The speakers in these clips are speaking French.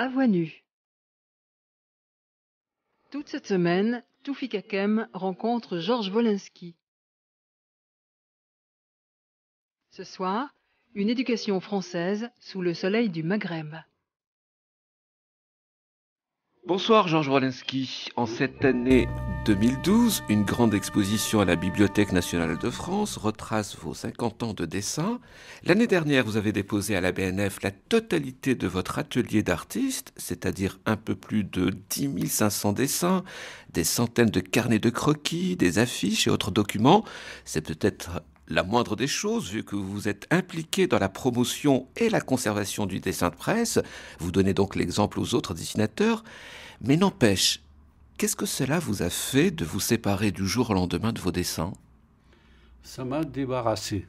À voix Toute cette semaine, Toufi Kakem rencontre Georges Wolinski. Ce soir, une éducation française sous le soleil du Maghreb. Bonsoir Georges Wolinski. En cette année 2012, une grande exposition à la Bibliothèque nationale de France retrace vos 50 ans de dessin. L'année dernière, vous avez déposé à la BNF la totalité de votre atelier d'artiste, c'est-à-dire un peu plus de 10 500 dessins, des centaines de carnets de croquis, des affiches et autres documents. C'est peut-être la moindre des choses, vu que vous êtes impliqué dans la promotion et la conservation du dessin de presse, vous donnez donc l'exemple aux autres dessinateurs, mais n'empêche, Qu'est-ce que cela vous a fait de vous séparer du jour au lendemain de vos dessins Ça m'a débarrassé.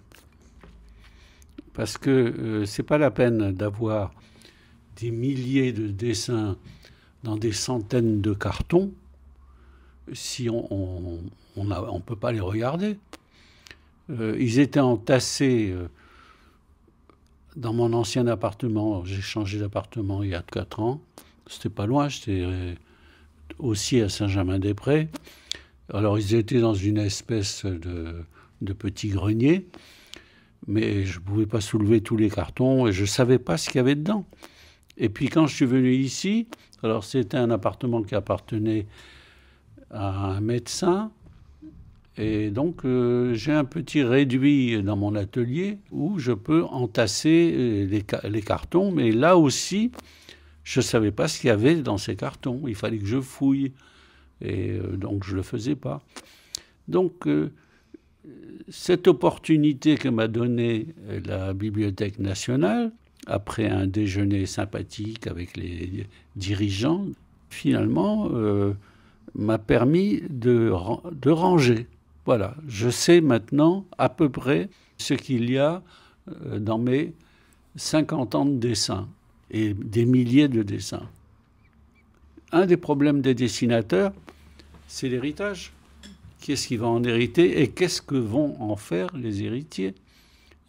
Parce que ce euh, c'est pas la peine d'avoir des milliers de dessins dans des centaines de cartons si on ne on, peut pas les regarder. Euh, ils étaient entassés euh, dans mon ancien appartement. J'ai changé d'appartement il y a 4 ans. C'était pas loin, j'étais aussi à Saint-Germain-des-Prés. Alors ils étaient dans une espèce de, petit grenier, mais je ne pouvais pas soulever tous les cartons et je ne savais pas ce qu'il y avait dedans. Et puis quand je suis venu ici, alors c'était un appartement qui appartenait à un médecin, et donc euh, j'ai un petit réduit dans mon atelier où je peux entasser euh, les cartons, mais là aussi, je ne savais pas ce qu'il y avait dans ces cartons. Il fallait que je fouille. Et euh, donc, je ne le faisais pas. Donc, euh, cette opportunité que m'a donnée euh, la Bibliothèque nationale, après un déjeuner sympathique avec les dirigeants, finalement, m'a permis de, de ranger. Voilà, je sais maintenant à peu près ce qu'il y a dans mes 50 ans de dessin et des milliers de dessins. Un des problèmes des dessinateurs, c'est l'héritage. Qu'est-ce qui va en hériter et qu'est-ce que vont en faire les héritiers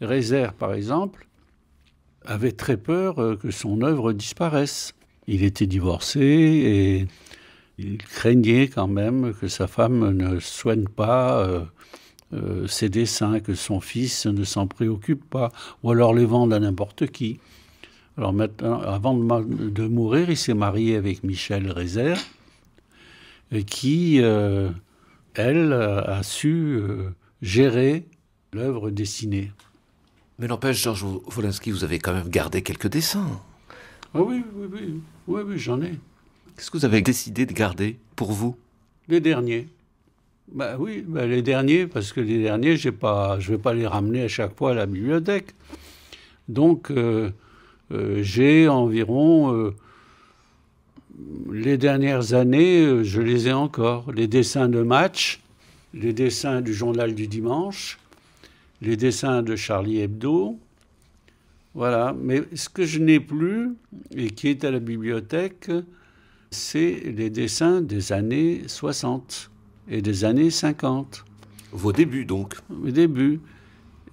Rezer, par exemple, avait très peur euh, que son œuvre disparaisse. Il était divorcé et il craignait quand même que sa femme ne soigne pas euh, euh, ses dessins, que son fils ne s'en préoccupe pas, ou alors les vende à n'importe qui. Alors maintenant, avant de, mourir, il s'est marié avec Michel Rézère, euh, qui, euh, elle, euh, a su gérer l'œuvre dessinée. Mais n'empêche, Georges Wolinski, vous avez quand même gardé quelques dessins. Ah oui, oui, oui, oui, j'en ai. Qu'est-ce que vous avez décidé de garder pour vous Les derniers. Bah oui, bah les derniers, parce que les derniers, pas, je ne vais pas les ramener à chaque fois à la bibliothèque. Donc, euh, j'ai environ euh, les dernières années, euh, je les ai encore. Les dessins de match, les dessins du journal du dimanche, les dessins de Charlie Hebdo. Voilà. Mais ce que je n'ai plus et qui est à la bibliothèque, c'est les dessins des années 60 et des années 50. Vos débuts donc Mes débuts.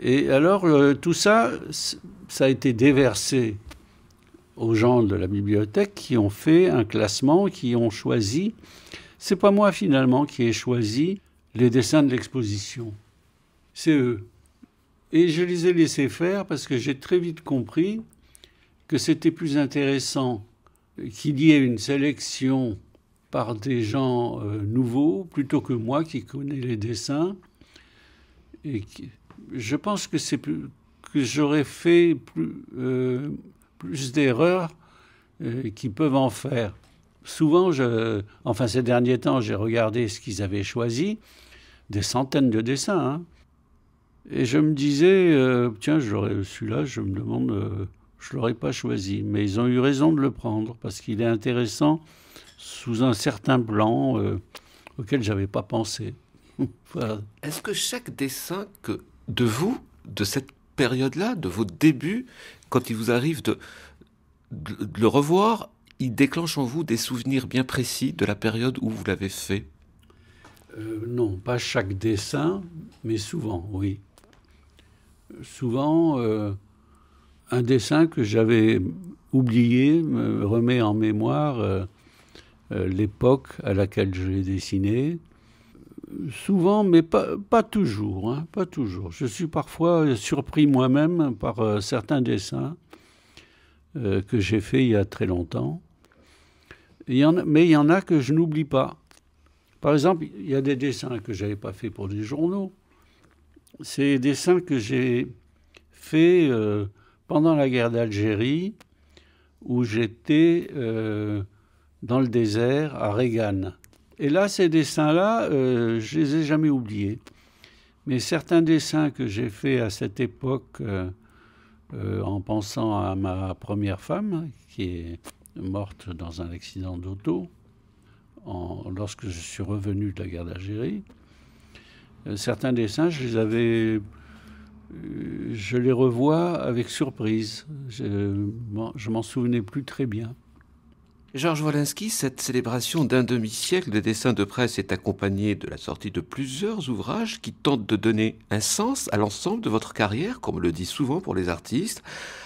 Et alors, tout ça, ça a été déversé aux gens de la bibliothèque qui ont fait un classement, qui ont choisi. C'est pas moi finalement qui ai choisi les dessins de l'exposition. C'est eux. Et je les ai laissés faire parce que j'ai très vite compris que c'était plus intéressant qu'il y ait une sélection par des gens euh, nouveaux plutôt que moi qui connais les dessins. Et je pense que c'est que j'aurais fait plus, euh, plus d'erreurs euh, qu'ils peuvent en faire. Souvent, je, enfin ces derniers temps, j'ai regardé ce qu'ils avaient choisi, des centaines de dessins. Hein. Et je me disais, euh, tiens, celui-là, je me demande, euh, je ne l'aurais pas choisi. Mais ils ont eu raison de le prendre, parce qu'il est intéressant sous un certain plan euh, auquel je n'avais pas pensé. Est-ce que chaque dessin que, de vous, de cette période-là, de vos débuts, quand il vous arrive de, le revoir, il déclenche en vous des souvenirs bien précis de la période où vous l'avez fait euh, Non, pas chaque dessin, mais souvent, oui. Souvent, euh, un dessin que j'avais oublié me remet en mémoire euh, l'époque à laquelle je l'ai dessiné, Souvent, mais pas, toujours, hein, pas toujours. Je suis parfois surpris moi-même par euh, certains dessins euh, que j'ai faits il y a très longtemps. mais il y en a que je n'oublie pas. Par exemple, il y a des dessins que je n'avais pas faits pour des journaux. C'est des dessins que j'ai faits euh, pendant la guerre d'Algérie, où j'étais dans le désert à Regan. Et là, ces dessins-là, je euh, je les ai jamais oubliés. Mais certains dessins que j'ai faits à cette époque, euh, euh, en pensant à ma première femme, qui est morte dans un accident d'auto, lorsque je suis revenu de la guerre d'Algérie, certains dessins, je les je les revois avec surprise. Je, je m'en souvenais plus très bien. Georges Wolinski, cette célébration d'un demi-siècle des dessins de presse est accompagnée de la sortie de plusieurs ouvrages qui tentent de donner un sens à l'ensemble de votre carrière, comme le dit souvent pour les artistes,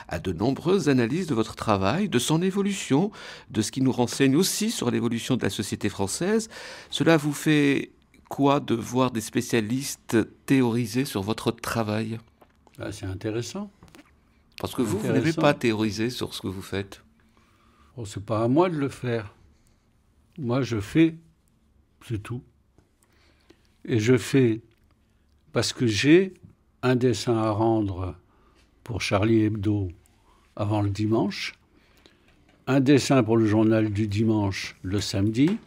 à de nombreuses analyses de votre travail, de son évolution, de ce qui nous renseigne aussi sur l'évolution de la société française. Cela vous fait quoi de voir des spécialistes théoriser sur votre travail ah, C'est intéressant. Parce que vous, vous n'avez pas théorisé sur ce que vous faites. Ce oh, c'est pas à moi de le faire. Moi, je fais, c'est tout. Et je fais parce que j'ai un dessin à rendre pour Charlie Hebdo avant le dimanche, un dessin pour le journal du dimanche le samedi,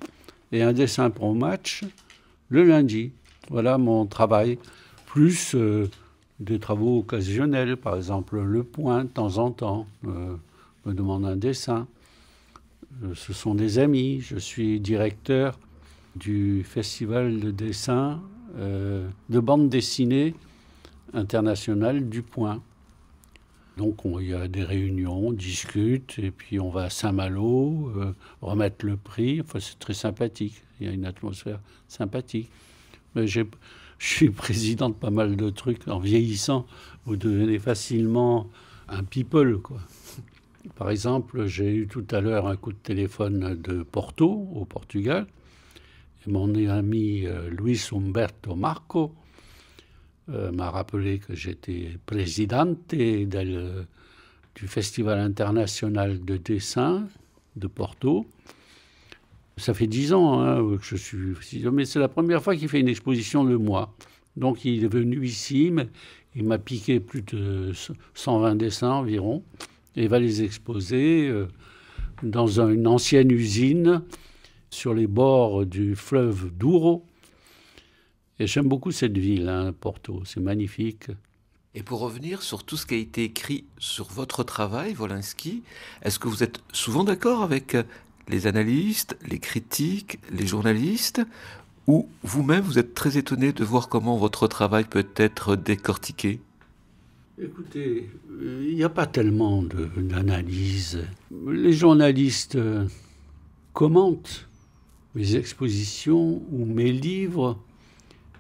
et un dessin pour match le lundi. Voilà mon travail, plus euh, des travaux occasionnels, par exemple le point de temps en temps, euh, me demande un dessin. Euh, ce sont des amis. Je suis directeur du Festival de dessin euh, de bande dessinée internationale du Point. Donc il y a des réunions, on discute, et puis on va à Saint-Malo, euh, remettre le prix. Enfin, c'est très sympathique. Il y a une atmosphère sympathique. Mais je suis président de pas mal de trucs. En vieillissant, vous devenez facilement un people, quoi. Par exemple, j'ai eu tout à l'heure un coup de téléphone de Porto, au Portugal. mon ami euh, Luis Humberto Marco euh, m'a rappelé que j'étais présidente du Festival international de dessin de Porto. Ça fait dix ans hein, que je suis... Mais c'est la première fois qu'il fait une exposition le mois. Donc il est venu ici, mais il m'a piqué plus de 120 dessins environ et va les exposer euh, dans une ancienne usine sur les bords du fleuve Douro. Et j'aime beaucoup cette ville, hein, Porto, c'est magnifique. Et pour revenir sur tout ce qui a été écrit sur votre travail, Volinsky, est-ce que vous êtes souvent d'accord avec euh, les analystes, les critiques, les journalistes, ou vous-même vous êtes très étonné de voir comment votre travail peut être décortiqué Écoutez, il euh, n'y a pas tellement d'analyse. Les journalistes euh, commentent mes expositions ou mes livres,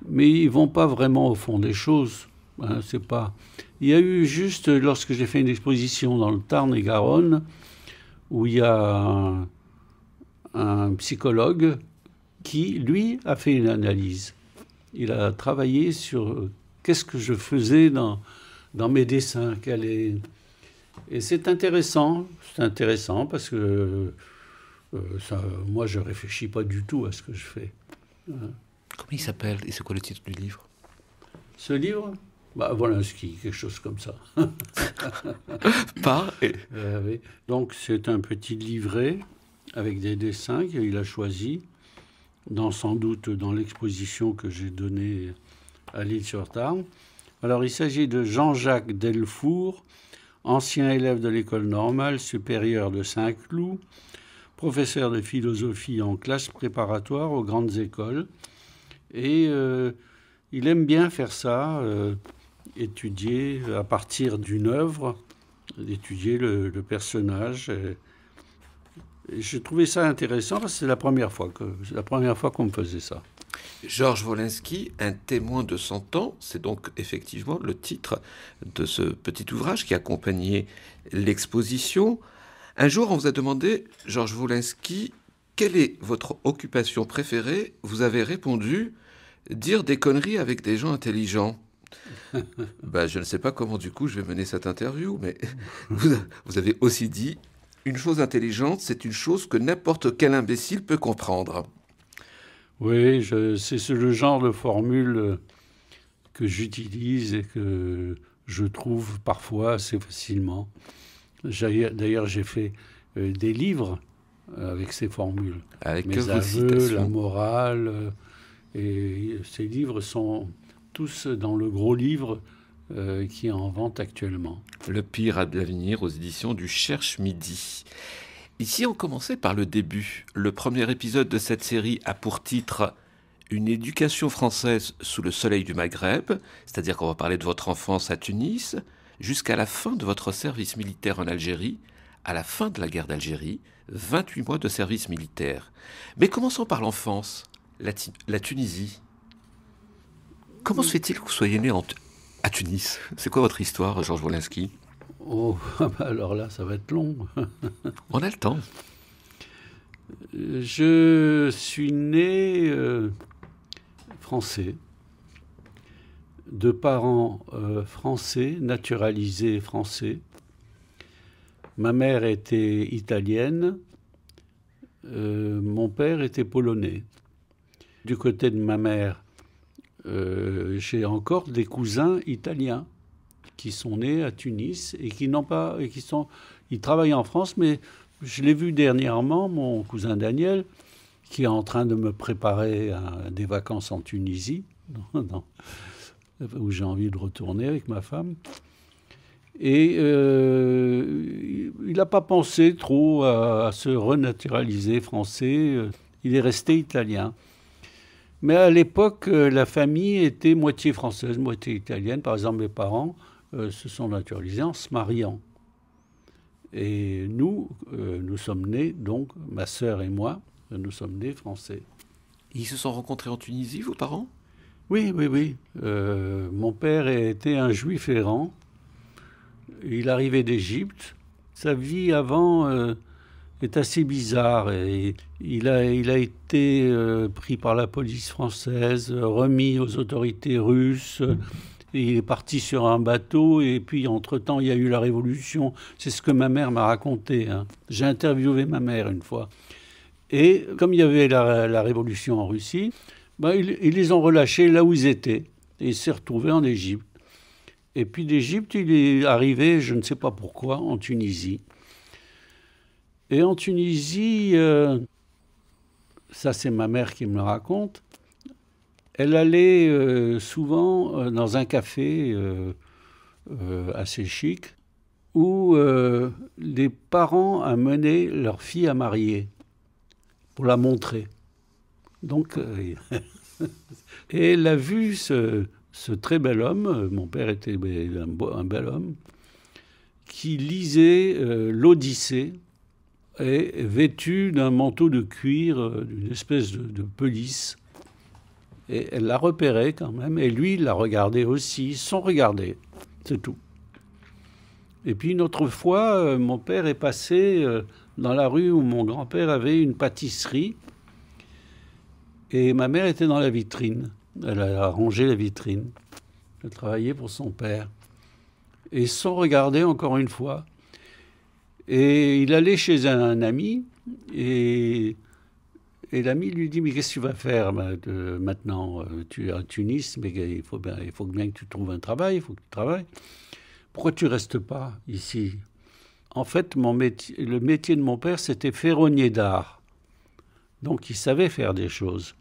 mais ils vont pas vraiment au fond des choses. Hein, c'est pas. Il y a eu juste lorsque j'ai fait une exposition dans le Tarn-et-Garonne où il y a un psychologue qui, lui, a fait une analyse. Il a travaillé sur qu'est-ce que je faisais dans, dans mes dessins. Quelle est... Et c'est intéressant, c'est intéressant parce que euh, moi, je réfléchis pas du tout à ce que je fais. Hein. Comment il s'appelle et c'est quoi le titre du livre Ce livre bah, voilà un ski, quelque chose comme ça. Par euh, Donc c'est un petit livret avec des dessins qu'il a choisi, dans, sans doute dans l'exposition que j'ai donnée à l'île sur Tarn. Alors, il s'agit de Jean-Jacques Delfour, ancien élève de l'école normale supérieure de Saint-Cloud, professeur de philosophie en classe préparatoire aux grandes écoles. Et euh, il aime bien faire ça, euh, étudier à partir d'une œuvre, d'étudier le, personnage. J'ai trouvé ça intéressant parce que c'est la première fois que la première fois qu'on me faisait ça. Georges Wolinski, un témoin de 100 ans, c'est donc effectivement le titre de ce petit ouvrage qui accompagnait l'exposition. Un jour, on vous a demandé, Georges Wolinski, quelle est votre occupation préférée Vous avez répondu dire des conneries avec des gens intelligents. Ben, je ne sais pas comment du coup je vais mener cette interview, mais vous avez aussi dit une chose intelligente, c'est une chose que n'importe quel imbécile peut comprendre. Oui, c'est le genre de formule euh, que j'utilise et que je trouve parfois assez facilement. D'ailleurs, j'ai fait euh, des livres euh, avec ces formules. Avec Mes aveux, la morale. Et ces livres sont tous dans le gros livre qui est en vente actuellement. Le pire à l'avenir aux éditions du Cherche Midi. Ici, on commençait par le début. Le premier épisode de cette série a pour titre Une éducation française sous le soleil du Maghreb, c'est-à-dire qu'on va parler de votre enfance à Tunis, jusqu'à la fin de votre service militaire en Algérie, à la fin de la guerre d'Algérie, 28 mois de service militaire. Mais commençons par l'enfance, la, Tunisie. Comment se fait-il que vous soyez né à Tunis C'est quoi votre histoire, Georges Wolinski Oh, ah bah alors là, ça va être long. On a le temps. Je suis né euh, français, de parents euh, français, naturalisés français. Ma mère était italienne, euh, mon père était polonais. Du côté de ma mère, j'ai encore des cousins italiens qui sont nés à Tunis et qui n'ont pas et qui sont ils travaillent en France mais je l'ai vu dernièrement mon cousin Daniel qui est en train de me préparer des vacances en Tunisie où j'ai envie de retourner avec ma femme et euh, il n'a pas pensé trop à, à, se renaturaliser français euh, il est resté italien mais à l'époque, euh, la famille était moitié française, moitié italienne. Par exemple, mes parents, euh, se sont naturalisés en se mariant. Et nous, euh, nous sommes nés, donc, ma sœur et moi, euh, nous sommes nés français. Ils se sont rencontrés en Tunisie, vos parents Oui, oui, oui. mon père était un juif errant. Il arrivait d'Égypte. Sa vie avant est assez bizarre. Et il, il a été pris par la police française, remis aux autorités russes il est parti sur un bateau, et puis entre-temps, il y a eu la Révolution. C'est ce que ma mère m'a raconté. Hein. J'ai interviewé ma mère une fois. Et comme il y avait la, Révolution en Russie, ben, ils, les ont relâchés là où ils étaient. Et il s'est retrouvé en Égypte. Et puis d'Égypte, il est arrivé, je ne sais pas pourquoi, en Tunisie. Et en Tunisie, euh, ça c'est ma mère qui me le raconte, elle allait euh, souvent euh, dans un café euh, assez chic où les parents amenaient leur fille à marier pour la montrer. Donc, et elle a vu ce, très bel homme, mon père était un, bel homme, qui lisait l'Odyssée et vêtu d'un manteau de cuir, d'une espèce de pelisse et elle l'a repéré quand même, et lui, il l'a regardé aussi, sans regarder. c'est tout. Et puis une autre fois, euh, mon père est passé euh, dans la rue où mon grand-père avait une pâtisserie, et ma mère était dans la vitrine. Elle a rangé la vitrine. Elle travaillait pour son père. Et sans regarder encore une fois. Et il allait chez un ami, et et l'ami lui dit, mais qu'est-ce que tu vas faire maintenant euh, Tu es à Tunis, mais il faut, bien, il faut bien que tu trouves un travail, il faut que tu travailles. Pourquoi tu restes pas ici En fait, mon métier, le métier de mon père, c'était ferronnier d'art. Donc il savait faire des choses.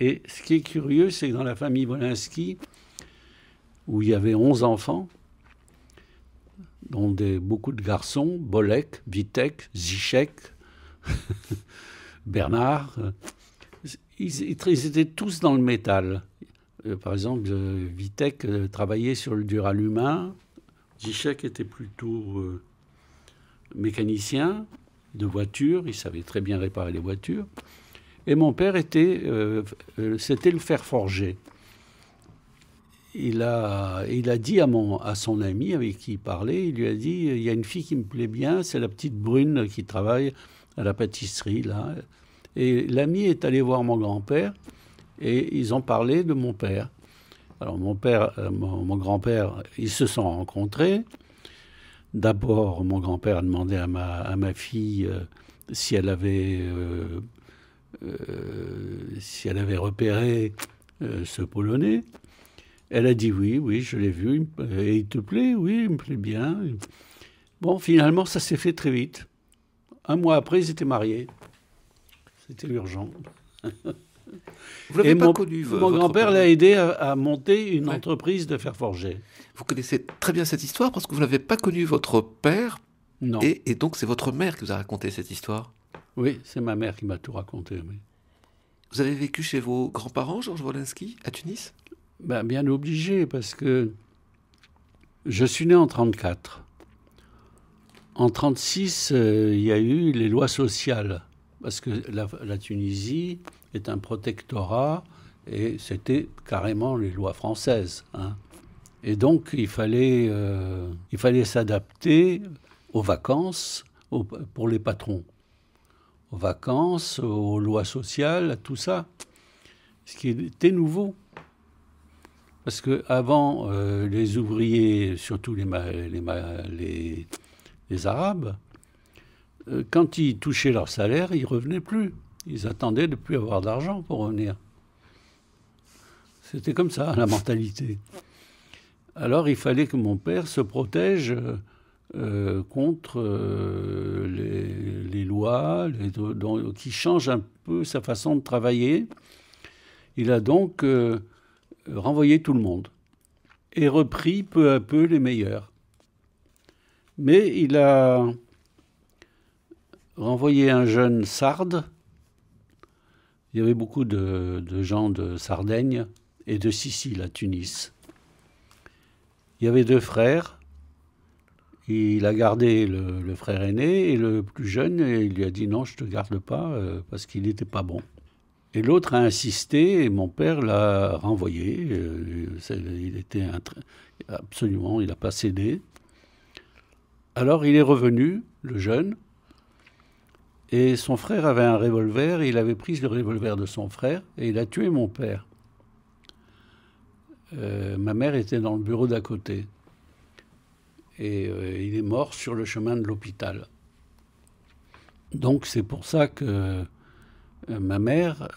Et ce qui est curieux, c'est que dans la famille Bolinski, où il y avait 11 enfants, dont beaucoup de garçons, Bolek, Vitek, Zichek Bernard, euh, ils, étaient tous dans le métal. Euh, par exemple, euh, Vitek travaillait sur le duralumin, Zizek était plutôt mécanicien de voiture, il savait très bien réparer les voitures. Et mon père était, c'était le fer forgé. Il a, dit à, mon, à son ami avec qui il parlait, il lui a dit, il y a une fille qui me plaît bien, c'est la petite brune qui travaille à la pâtisserie, là. Et l'ami est allé voir mon grand-père et ils ont parlé de mon père. Alors mon père, euh, mon, grand-père, ils se sont rencontrés. D'abord, mon grand-père a demandé à ma, à ma fille euh, si elle avait euh, si elle avait repéré ce Polonais. Elle a dit oui, oui, je l'ai vu. Et il te plaît Oui, il me plaît bien. Bon, finalement, ça s'est fait très vite. Un mois après, ils étaient mariés. C'était urgent. Vous l'avez pas connu, Mon grand-père l'a aidé à, monter une entreprise de fer forgé. Vous connaissez très bien cette histoire parce que vous n'avez pas connu votre père. Non. Et, donc, c'est votre mère qui vous a raconté cette histoire. Oui, c'est ma mère qui m'a tout raconté. Vous avez vécu chez vos grands-parents, Georges Wolinski, à Tunis ben, Bien obligé, parce que je suis né en 1934. En 1936, euh, il y a eu les lois sociales, parce que la, Tunisie est un protectorat et c'était carrément les lois françaises. Hein. Et donc, il fallait, euh, fallait s'adapter aux vacances pour les patrons, aux vacances, aux lois sociales, à tout ça, ce qui était nouveau. Parce que avant, euh, les ouvriers, surtout les les Arabes, euh, quand ils touchaient leur salaire, ils revenaient plus. Ils attendaient de plus avoir d'argent pour revenir. C'était comme ça, la mentalité. Alors il fallait que mon père se protège euh, euh, contre les, lois qui changent un peu sa façon de travailler. Il a donc renvoyé tout le monde et repris peu à peu les meilleurs. Mais il a renvoyé un jeune sarde. Il y avait beaucoup de, gens de Sardaigne et de Sicile à Tunis. Il y avait deux frères. Il a gardé le, frère aîné et le plus jeune, et il lui a dit non, je te garde pas euh, parce qu'il n'était pas bon. Et l'autre a insisté et mon père l'a renvoyé. Euh, il était absolument, il n'a pas cédé. Alors il est revenu, le jeune, et son frère avait un revolver, et il avait pris le revolver de son frère, et il a tué mon père. Euh, ma mère était dans le bureau d'à côté. Et euh, il est mort sur le chemin de l'hôpital. Donc c'est pour ça que euh, ma mère,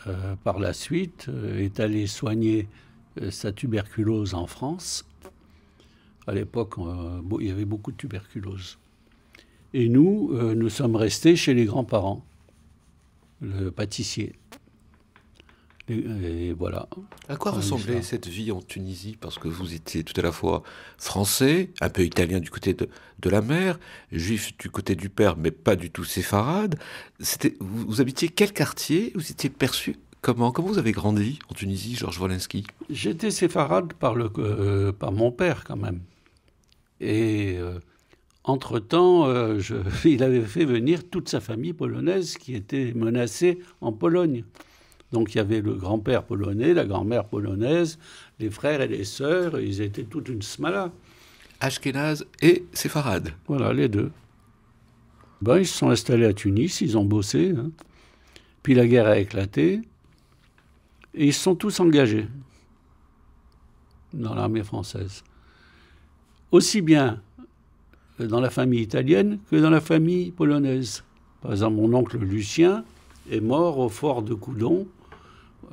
par la suite, est allée soigner sa tuberculose en France à l'époque, euh, il y avait beaucoup de tuberculose. Et nous, euh, nous sommes restés chez les grands-parents, le pâtissier. Et, voilà. À quoi ressemblait cette vie en Tunisie Parce que vous étiez tout à la fois français, un peu italien du côté de, la mère, juif du côté du père, mais pas du tout séfarade. Vous, vous habitiez quel quartier Vous étiez perçu comment Comment vous avez grandi en Tunisie, Georges Wolinski J'étais séfarade par, le, euh, par mon père quand même. Et euh, entre-temps, euh, il avait fait venir toute sa famille polonaise qui était menacée en Pologne. Donc il y avait le grand-père polonais, la grand-mère polonaise, les frères et les sœurs, ils étaient toute une smala. Ashkenaz et séfarade. Voilà, les deux. Ben, ils se sont installés à Tunis, ils ont bossé. Hein. Puis la guerre a éclaté. Et ils se sont tous engagés dans l'armée française aussi bien dans la famille italienne que dans la famille polonaise. Par exemple, mon oncle Lucien est mort au fort de Coudon,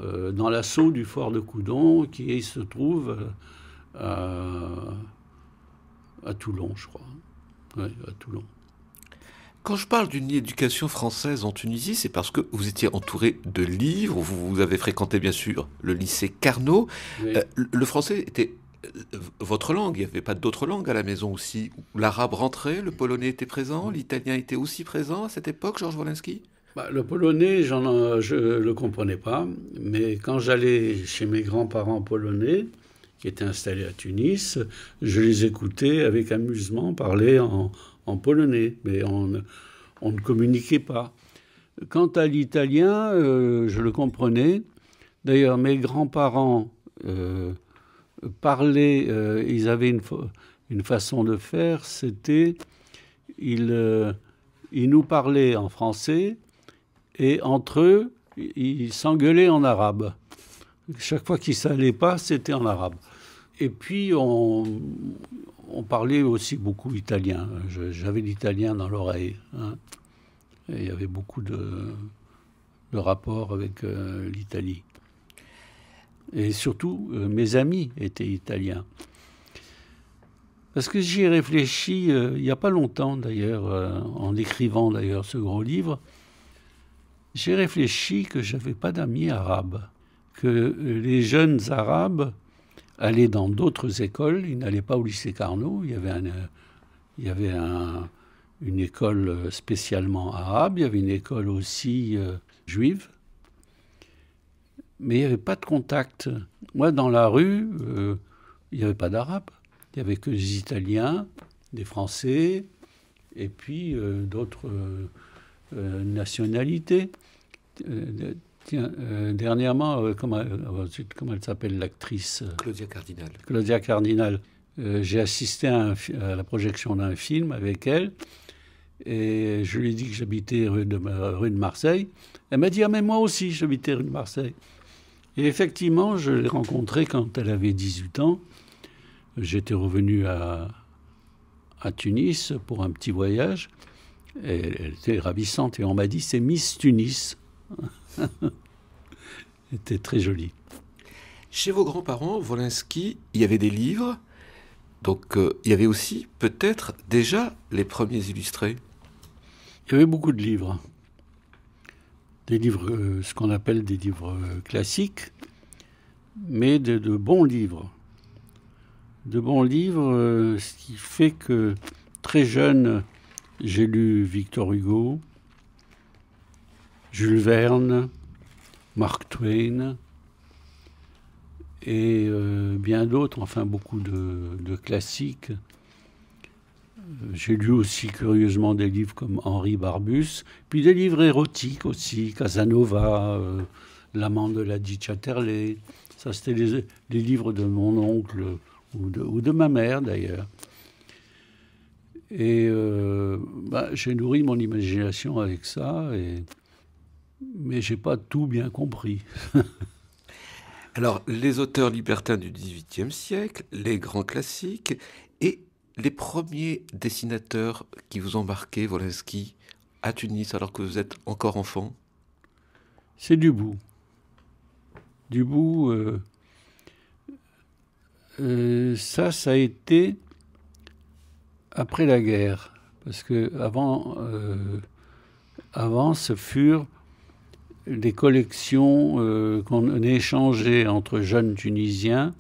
euh, dans l'assaut du fort de Coudon, qui se trouve euh, à, Toulon, je crois. Oui, à Toulon. Quand je parle d'une éducation française en Tunisie, c'est parce que vous étiez entouré de livres, vous, avez fréquenté bien sûr le lycée Carnot. Euh, le français était euh, votre langue. Il n'y avait pas d'autres langues à la maison aussi. L'arabe rentrait, le polonais était présent, l'italien était aussi présent à cette époque, Georges Wolinski bah, Le polonais, euh, je ne le comprenais pas. Mais quand j'allais chez mes grands-parents polonais, qui étaient installés à Tunis, je les écoutais avec amusement parler en, polonais. Mais on, ne communiquait pas. Quant à l'italien, euh, je le comprenais. D'ailleurs, mes grands-parents... Parler, euh, ils avaient une, une, façon de faire, c'était, ils, euh, ils, nous parlaient en français et entre eux, ils s'engueulaient en arabe. Chaque fois qu'ils ne s'allaient pas, c'était en arabe. Et puis, on, parlait aussi beaucoup italien. J'avais l'italien dans l'oreille. Hein. il y avait beaucoup de, de rapports avec euh, l'Italie. Et surtout, euh, mes amis étaient italiens. Parce que j'y ai réfléchi euh, il n'y a pas longtemps d'ailleurs, euh, en écrivant d'ailleurs ce gros livre, j'ai réfléchi que je n'avais pas d'amis arabes, que les jeunes arabes allaient dans d'autres écoles, ils n'allaient pas au lycée Carnot, il y avait, une école spécialement arabe, il y avait une école aussi juive, mais il n'y avait pas de contact. Moi, dans la rue, euh, il n'y avait pas d'Arabes. Il n'y avait que des Italiens, des Français, et puis euh, d'autres euh, nationalités. dernièrement, comment, comment elle s'appelle l'actrice Claudia Cardinal. Claudia Cardinal. J'ai assisté à, la projection d'un film avec elle. Et je lui ai dit que j'habitais rue de, rue de Marseille. Elle m'a dit, ah mais moi aussi, j'habitais rue de Marseille. Et effectivement, je l'ai rencontrée quand elle avait 18 ans. J'étais revenu à, à Tunis pour un petit voyage. elle était ravissante et on m'a dit c'est Miss Tunis. était très joli. Chez vos grands-parents, Volinsky, il y avait des livres. Donc euh, il y avait aussi peut-être déjà les premiers illustrés. Il y avait beaucoup de livres des livres, euh, ce qu'on appelle des livres euh, classiques, mais de, bons livres. De bons livres, euh, ce qui fait que très jeune, j'ai lu Victor Hugo, Jules Verne, Mark Twain et bien d'autres, enfin beaucoup de classiques j'ai lu aussi curieusement des livres comme Henri Barbus, puis des livres érotiques aussi, Casanova, euh, L'amant de la Chatterley. Ça, c'était les, livres de mon oncle ou de, ou de ma mère d'ailleurs. Et euh, bah, j'ai nourri mon imagination avec ça, et... mais j'ai pas tout bien compris. Alors, les auteurs libertins du XVIIIe siècle, les grands classiques, les premiers dessinateurs qui vous ont marqué, Wolenski, à Tunis, alors que vous êtes encore enfant C'est Dubou. Dubout, euh, euh, ça, ça a été après la guerre. Parce que avant, euh, avant ce furent des collections qu'on échangeait entre jeunes Tunisiens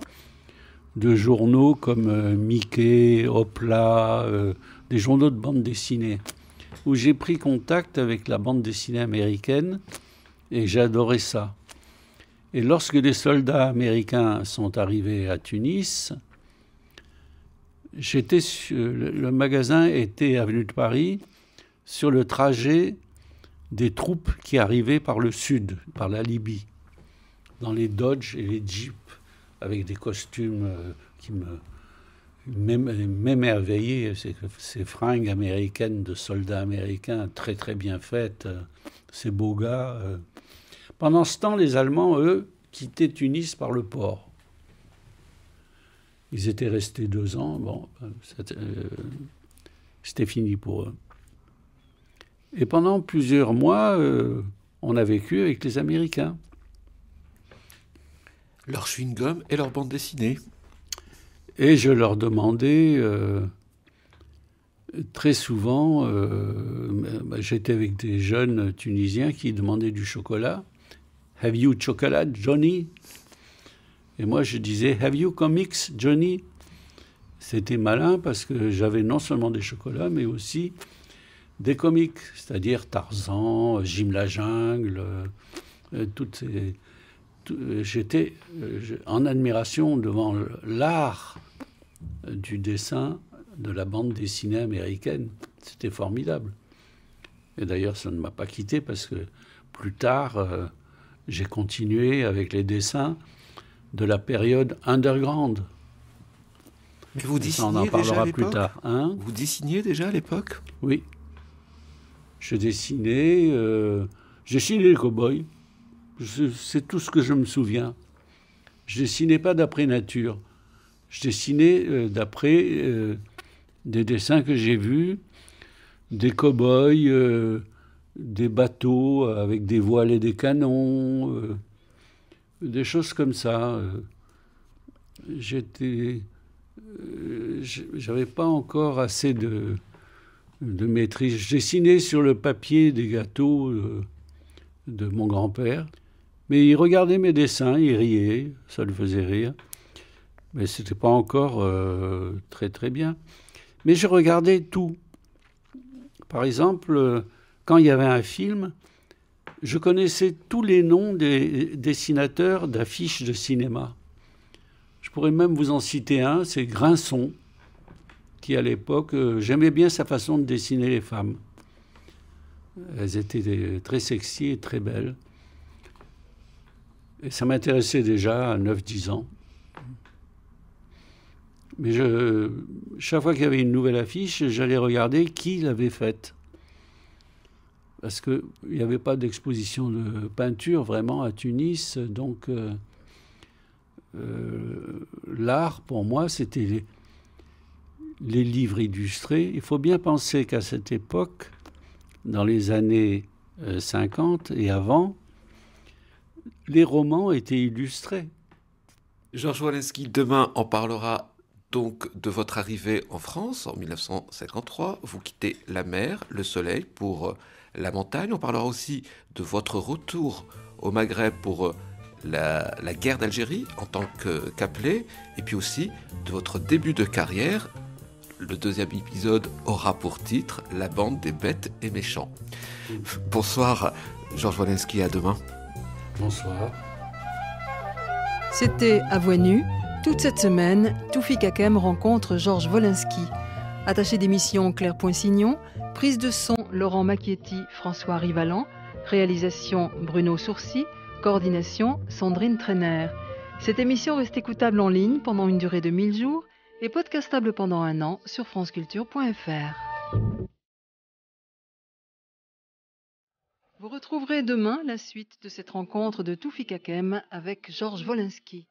de journaux comme euh, Mickey, Hopla, euh, des journaux de bande dessinée, où j'ai pris contact avec la bande dessinée américaine et j'adorais ça. Et lorsque des soldats américains sont arrivés à Tunis, j'étais le magasin était avenue de Paris sur le trajet des troupes qui arrivaient par le sud, par la Libye, dans les Dodge et les Jeeps avec des costumes euh, qui m'émerveillaient, ces, ces fringues américaines de soldats américains, très très bien faites, euh, ces beaux gars. Euh. Pendant ce temps, les Allemands, eux, quittaient Tunis par le port. Ils étaient restés deux ans, bon, ben, c'était fini pour eux. Et pendant plusieurs mois, on a vécu avec les Américains. Leur chewing-gum et leur bande dessinée. Et je leur demandais euh, très souvent, euh, bah, j'étais avec des jeunes Tunisiens qui demandaient du chocolat. Have you chocolate, Johnny Et moi, je disais, Have you comics, Johnny C'était malin parce que j'avais non seulement des chocolats, mais aussi des comics, c'est-à-dire Tarzan, Jim la Jungle, euh, toutes ces euh, j'étais euh, en admiration devant l'art du dessin de la bande dessinée américaine. C'était formidable. Et d'ailleurs, ça ne m'a pas quitté parce que plus tard, euh, j'ai continué avec les dessins de la période underground. Mais vous dessinez déjà à plus tard. Hein. vous dessiniez déjà à l'époque Oui. Je dessinais. j'ai dessiné le cow-boys. C'est tout ce que je me souviens. Je dessinais pas d'après nature. Je dessinais euh, d'après euh, des dessins que j'ai vus, des cow-boys, euh, des bateaux avec des voiles et des canons, des choses comme ça. J'étais. J'avais pas encore assez de maîtrise. Je dessinais sur le papier des gâteaux de mon grand-père. Mais il regardait mes dessins, il riait, ça le faisait rire. Mais ce n'était pas encore euh, très très bien. Mais je regardais tout. Par exemple, euh, quand il y avait un film, je connaissais tous les noms des dessinateurs d'affiches de cinéma. Je pourrais même vous en citer un, c'est Grinson, qui à l'époque, euh, j'aimais bien sa façon de dessiner les femmes. Elles étaient très sexy et très belles. Et ça m'intéressait déjà à 9-10 ans. Mais chaque fois qu'il y avait une nouvelle affiche, j'allais regarder qui l'avait faite. Parce qu'il n'y avait pas d'exposition de peinture vraiment à Tunis. Donc euh, euh, l'art, pour moi, c'était les livres illustrés. Il faut bien penser qu'à cette époque, dans les années 50 euh, et avant, les romans étaient illustrés. Georges Walensky, demain, on parlera donc de votre arrivée en France en 1953. Vous quittez la mer, le soleil pour euh, la montagne. On parlera aussi de votre retour au Maghreb pour euh, la, guerre d'Algérie en tant qu'appelé, et puis aussi de votre début de carrière. Le deuxième épisode aura pour titre La bande des bêtes et méchants. Bonsoir Georges Walensky, à demain. Bonsoir. C'était À Voix Nue. Toute cette semaine, Toufi Kakem rencontre Georges Wolinski. Attaché d'émission Claire Poinsignon, prise de son Laurent Macchietti, François Rivalan, réalisation Bruno Sourcy, coordination Sandrine Trainer. Cette émission reste écoutable en ligne pendant une durée de 1000 jours et podcastable pendant un an sur franceculture.fr. Vous retrouverez demain la suite de cette rencontre de Toufi Kakem avec Georges Wolinski.